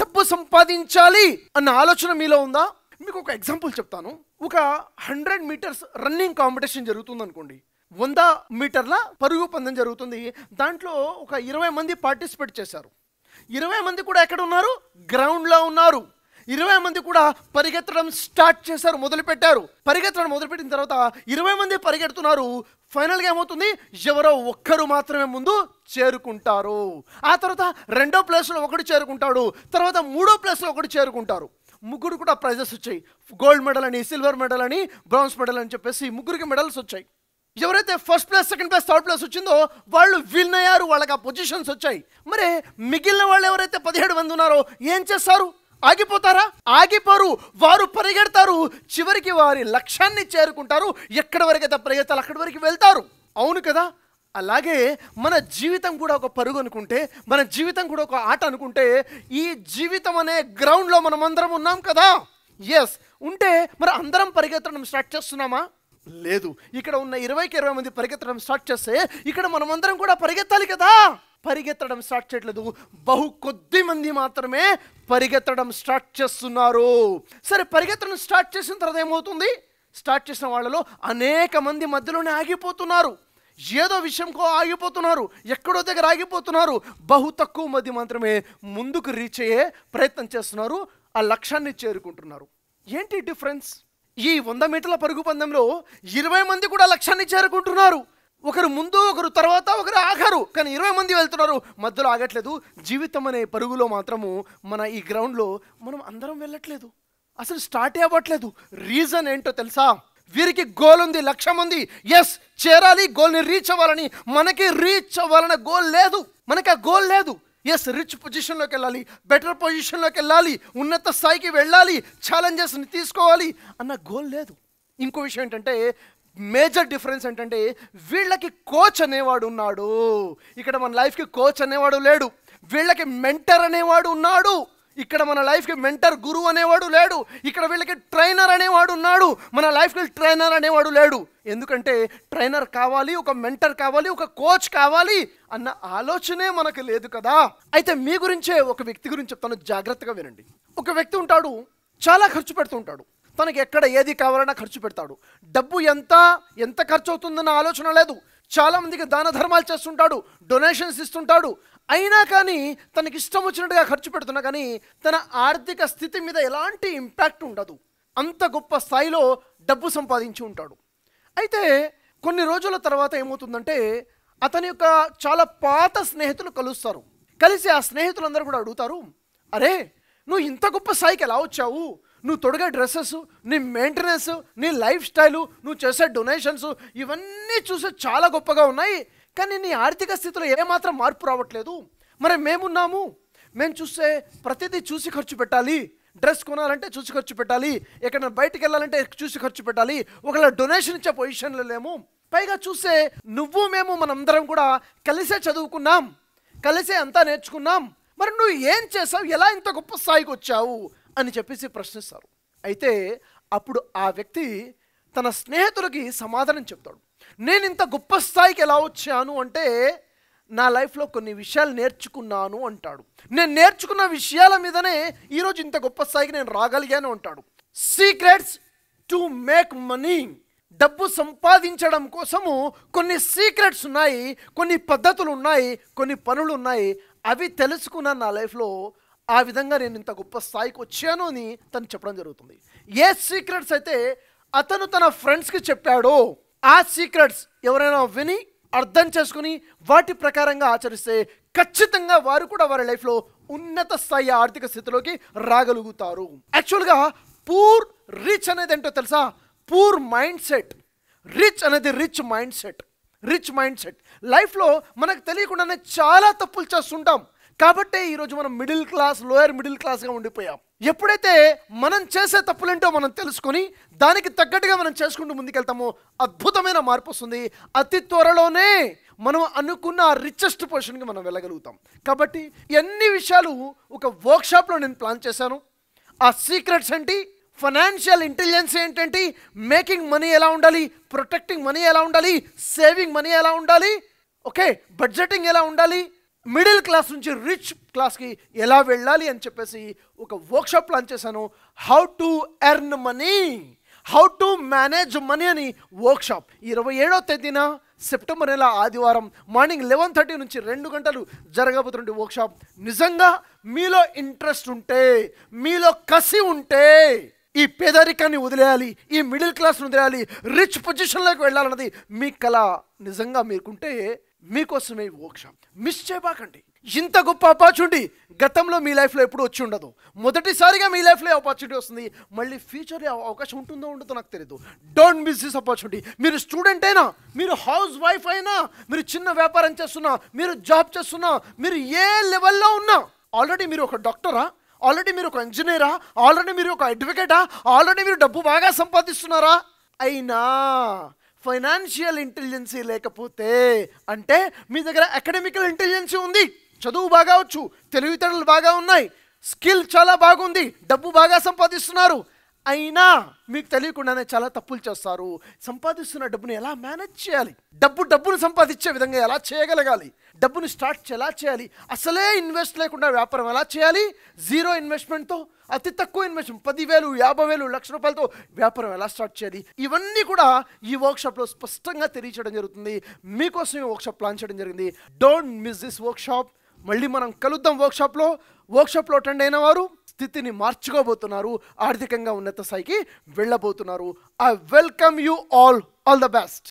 డబ్బు సంపాదించాలి అన్న ఆలోచన మీలో ఉందా మీకు ఒక ఎగ్జాంపుల్ చెప్తాను ఒక హండ్రెడ్ మీటర్స్ రన్నింగ్ కాంపిటీషన్ జరుగుతుంది అనుకోండి వంద మీటర్ల పరుగు పందెం జరుగుతుంది దాంట్లో ఒక ఇరవై మంది పార్టిసిపేట్ చేశారు ఇరవై మంది కూడా ఎక్కడ ఉన్నారు గ్రౌండ్లో ఉన్నారు ఇరవై మంది కూడా పరిగెత్తడం స్టార్ట్ చేశారు మొదలుపెట్టారు పరిగెత్తడం మొదలుపెట్టిన తర్వాత ఇరవై మంది పరిగెడుతున్నారు ఫైనల్గా ఏమవుతుంది ఎవరో ఒక్కరు మాత్రమే ముందు చేరుకుంటారు ఆ తర్వాత రెండో ప్లేస్లో ఒకటి చేరుకుంటాడు తర్వాత మూడో ప్లేస్లో ఒకటి చేరుకుంటారు ముగ్గురు కూడా ప్రైజెస్ వచ్చాయి గోల్డ్ మెడల్ అని సిల్వర్ మెడల్ అని బ్రాంజ్ మెడల్ అని చెప్పేసి ముగ్గురికి మెడల్స్ వచ్చాయి ఎవరైతే first place second place third place వచ్చిందో వాళ్ళు విన్ అయ్యారు వాళ్ళకి ఆ పొజిషన్స్ వచ్చాయి మరి మిగిలిన వాళ్ళు ఎవరైతే పదిహేడు మంది ఉన్నారో ఏం చేస్తారు ఆగిపోతారా ఆగిపోరు వారు పరిగెడతారు చివరికి వారి లక్ష్యాన్ని చేరుకుంటారు ఎక్కడి వరకైతే పరిగెత్తాలి అక్కడి వరకు వెళ్తారు అవును కదా అలాగే మన జీవితం కూడా ఒక పరుగు అనుకుంటే మన జీవితం కూడా ఒక ఆట అనుకుంటే ఈ జీవితం అనే గ్రౌండ్లో మనం అందరం ఉన్నాం కదా ఎస్ ఉంటే మరి అందరం పరిగెత్తడం స్టార్ట్ చేస్తున్నామా లేదు ఇక్కడ ఉన్న ఇరవైకి ఇరవై మంది పరిగెత్తడం స్టార్ట్ చేస్తే ఇక్కడ మనమందరం కూడా పరిగెత్తాలి కదా పరిగెత్తడం స్టార్ట్ చేయట్లేదు బహు కొద్ది మంది మాత్రమే పరిగెత్తడం స్టార్ట్ చేస్తున్నారు సరే పరిగెత్తడం స్టార్ట్ చేసిన తర్వాత ఏమవుతుంది స్టార్ట్ చేసిన వాళ్ళలో అనేక మంది మధ్యలోనే ఆగిపోతున్నారు ఏదో విషయంకో ఆగిపోతున్నారు ఎక్కడో దగ్గర ఆగిపోతున్నారు బహు తక్కువ మంది మాత్రమే ముందుకు రీచ్ అయ్యే ప్రయత్నం చేస్తున్నారు ఆ లక్ష్యాన్ని చేరుకుంటున్నారు ఏంటి డిఫరెన్స్ ఈ వంద మీటర్ల పరుగు పందెంలో ఇరవై మంది కూడా లక్ష్యాన్ని చేరుకుంటున్నారు ఒకరు ముందు ఒకరు తర్వాత ఒకరు ఆఖరు కానీ ఇరవై మంది వెళ్తున్నారు మధ్యలో ఆగట్లేదు జీవితం అనే పరుగులో మాత్రము మన ఈ గ్రౌండ్లో మనం అందరం వెళ్ళట్లేదు అసలు స్టార్ట్ అవ్వట్లేదు రీజన్ ఏంటో తెలుసా వీరికి గోల్ ఉంది లక్ష్యం ఉంది ఎస్ చేరాలి గోల్ని రీచ్ అవ్వాలని మనకి రీచ్ అవ్వాలనే గోల్ లేదు మనకి ఆ గోల్ లేదు ఎస్ రిచ్ పొజిషన్లోకి వెళ్ళాలి బెటర్ పొజిషన్లోకి వెళ్ళాలి ఉన్నత స్థాయికి వెళ్ళాలి ఛాలెంజెస్ని తీసుకోవాలి అన్న గోల్ లేదు ఇంకో విషయం ఏంటంటే మేజర్ డిఫరెన్స్ ఏంటంటే వీళ్ళకి కోచ్ అనేవాడు ఉన్నాడు ఇక్కడ మన లైఫ్కి కోచ్ అనేవాడు లేడు వీళ్ళకి మెంటర్ అనేవాడు ఉన్నాడు ఇక్కడ మన లైఫ్కి మెంటర్ గురువు అనేవాడు లేడు ఇక్కడ వీళ్ళకి ట్రైనర్ అనేవాడు ఉన్నాడు మన లైఫ్కి ట్రైనర్ అనేవాడు లేడు ఎందుకంటే ట్రైనర్ కావాలి ఒక మెంటర్ కావాలి ఒక కోచ్ కావాలి అన్న ఆలోచనే మనకు లేదు కదా అయితే మీ గురించే ఒక వ్యక్తి గురించి చెప్తాను జాగ్రత్తగా వినండి ఒక వ్యక్తి ఉంటాడు చాలా ఖర్చు పెడుతుంటాడు తనకి ఎక్కడ ఏది కావాలన్నా ఖర్చు పెడతాడు డబ్బు ఎంత ఎంత ఖర్చు అవుతుందన్న ఆలోచన లేదు చాలామందికి దాన ధర్మాలు చేస్తుంటాడు డొనేషన్స్ ఇస్తుంటాడు అయినా కానీ తనకి ఇష్టం వచ్చినట్టుగా ఖర్చు పెడుతున్నా కానీ తన ఆర్థిక స్థితి మీద ఎలాంటి ఇంపాక్ట్ ఉండదు అంత గొప్ప స్థాయిలో డబ్బు సంపాదించి ఉంటాడు అయితే కొన్ని రోజుల తర్వాత ఏమవుతుందంటే అతని యొక్క చాలా పాత స్నేహితులు కలుస్తారు కలిసి ఆ స్నేహితులందరూ కూడా అడుగుతారు అరే నువ్వు ఇంత గొప్ప స్థాయికి ఎలా వచ్చావు నువ్వు తొడిగే డ్రెస్సెస్ నీ మెయింటెనెన్స్ నీ లైఫ్ స్టైలు నువ్వు చేసే డొనేషన్స్ ఇవన్నీ చూసే చాలా గొప్పగా ఉన్నాయి కానీ నీ ఆర్థిక స్థితిలో ఏమాత్రం మార్పు రావట్లేదు మరి మేమున్నాము మేము చూస్తే ప్రతిదీ చూసి ఖర్చు పెట్టాలి డ్రెస్ కొనాలంటే చూసి ఖర్చు పెట్టాలి ఎక్కడ బయటకు వెళ్ళాలంటే చూసి ఖర్చు పెట్టాలి ఒకవేళ డొనేషన్ ఇచ్చే పొజిషన్లో లేము పైగా చూస్తే నువ్వు మేము మనందరం కూడా కలిసే చదువుకున్నాం కలిసే అంతా నేర్చుకున్నాం మరి నువ్వు ఏం చేసావు ఎలా ఇంత గొప్ప స్థాయికి వచ్చావు అని చెప్పేసి ప్రశ్నిస్తారు అయితే అప్పుడు ఆ వ్యక్తి తన స్నేహితులకి సమాధానం చెప్తాడు నేను ఇంత గొప్ప స్థాయికి ఎలా వచ్చాను అంటే నా లైఫ్లో కొన్ని విషయాలు నేర్చుకున్నాను అంటాడు నేను నేర్చుకున్న విషయాల మీదనే ఈరోజు ఇంత గొప్ప స్థాయికి నేను రాగలిగాను అంటాడు సీక్రెట్స్ టు మేక్ మనీ డబ్బు సంపాదించడం కోసము కొన్ని సీక్రెట్స్ ఉన్నాయి కొన్ని పద్ధతులు ఉన్నాయి కొన్ని పనులు ఉన్నాయి అవి తెలుసుకున్న నా లైఫ్లో ఆ విధంగా నేను ఇంత గొప్ప స్థాయికి వచ్చాను అని తను చెప్పడం జరుగుతుంది ఏ సీక్రెట్స్ అయితే అతను తన ఫ్రెండ్స్కి చెప్పాడో ఆ సీక్రెట్స్ ఎవరైనా విని అర్థం చేసుకుని వాటి ప్రకారంగా ఆచరిస్తే ఖచ్చితంగా వారు కూడా వారి లైఫ్లో ఉన్నత స్థాయి ఆర్థిక స్థితిలోకి రాగలుగుతారు యాక్చువల్గా పూర్ రిచ్ అనేది ఏంటో తెలుసా పూర్ మైండ్ సెట్ రిచ్ అనేది rich mindset rich mindset లైఫ్లో మనకు తెలియకుండానే చాలా తప్పులు చేస్తుంటాం కాబట్టే ఈరోజు మనం మిడిల్ క్లాస్ లోయర్ మిడిల్ క్లాస్గా ఉండిపోయాం ఎప్పుడైతే మనం చేసే తప్పులేంటో మనం తెలుసుకొని దానికి తగ్గట్టుగా మనం చేసుకుంటూ ముందుకెళ్తామో అద్భుతమైన మార్పు వస్తుంది అతి త్వరలోనే మనం అనుకున్న రిచెస్ట్ పొజిషన్కి మనం వెళ్ళగలుగుతాం కాబట్టి ఎన్ని విషయాలు ఒక వర్క్షాప్లో నేను ప్లాన్ చేశాను ఆ సీక్రెట్స్ ఏంటి ఫైనాన్షియల్ ఇంటెలిజెన్స్ ఏంటంటే మేకింగ్ మనీ ఎలా ఉండాలి ప్రొటెక్టింగ్ మనీ ఎలా ఉండాలి సేవింగ్ మనీ ఎలా ఉండాలి ఓకే బడ్జెటింగ్ ఎలా ఉండాలి మిడిల్ క్లాస్ నుంచి రిచ్ క్లాస్కి ఎలా వెళ్ళాలి అని చెప్పేసి ఒక వర్క్షాప్ ప్లాన్ చేశాను how to earn money how to manage money అని వర్క్షాప్ ఇరవై ఏడో తేదీన సెప్టెంబర్ నెల ఆదివారం మార్నింగ్ లెవెన్ థర్టీ నుంచి రెండు గంటలు జరగబోతున్న వర్క్షాప్ నిజంగా మీలో ఇంట్రెస్ట్ ఉంటే మీలో కసి ఉంటే ఈ పేదరికాన్ని వదిలేయాలి ఈ మిడిల్ క్లాస్ని వదిలేయాలి రిచ్ పొజిషన్లోకి వెళ్ళాలన్నది మీ కళ నిజంగా మీరుకుంటే మీకోసమే వర్క్షాప్ మిస్ చేయబాకండి ఇంత గొప్ప ఆపర్చునిటీ గతంలో మీ లైఫ్లో ఎప్పుడు వచ్చి ఉండదు మొదటిసారిగా మీ లైఫ్లో ఆపర్చునిటీ వస్తుంది మళ్ళీ ఫ్యూచర్ అవకాశం ఉంటుందో ఉండదో నాకు తెలియదు డోంట్ మిస్ దిస్ ఆపర్చునిటీ మీరు స్టూడెంట్ అయినా మీరు హౌస్ వైఫ్ అయినా మీరు చిన్న వ్యాపారం చేస్తున్నా మీరు జాబ్ చేస్తున్నా మీరు ఏ లెవెల్లో ఉన్నా ఆల్రెడీ మీరు ఒక డాక్టరా ఆల్రెడీ మీరు ఒక ఇంజనీరా ఆల్రెడీ మీరు ఒక అడ్వకేటా ఆల్రెడీ మీరు డబ్బు బాగా సంపాదిస్తున్నారా అయినా ఫైనాన్షియల్ ఇంటెలిజెన్సీ లేకపోతే అంటే మీ దగ్గర అకాడమికల్ ఇంటెలిజెన్సీ ఉంది చదువు బాగా వచ్చు తెలివితేటలు బాగా ఉన్నాయి స్కిల్ చాలా బాగుంది డబ్బు బాగా సంపాదిస్తున్నారు అయినా మీకు తెలియకుండానే చాలా తప్పులు చేస్తారు సంపాదిస్తున్న డబ్బును ఎలా మేనేజ్ చేయాలి డబ్బు డబ్బును సంపాదించే విధంగా ఎలా చేయగలగాలి డబ్బును స్టార్ట్ ఎలా చేయాలి అసలే ఇన్వెస్ట్ లేకుండా వ్యాపారం ఎలా చేయాలి జీరో ఇన్వెస్ట్మెంట్తో అతి తక్కువ ఇన్వెస్ట్మెంట్ పదివేలు యాభై వేలు లక్ష రూపాయలతో వ్యాపారం ఎలా స్టార్ట్ చేయాలి ఇవన్నీ కూడా ఈ వర్క్షాప్లో స్పష్టంగా తెలియచేయడం జరుగుతుంది మీకోసం ఈ వర్క్షాప్ ప్లాన్ చేయడం జరిగింది డోంట్ మిస్ దిస్ వర్క్షాప్ మళ్ళీ మనం కలుద్దాం వర్క్షాప్లో వర్క్షాప్లో అటెండ్ అయిన వారు స్థితిని మార్చుకోబోతున్నారు ఆర్థికంగా ఉన్నత స్థాయికి వెళ్ళబోతున్నారు I welcome you all all the best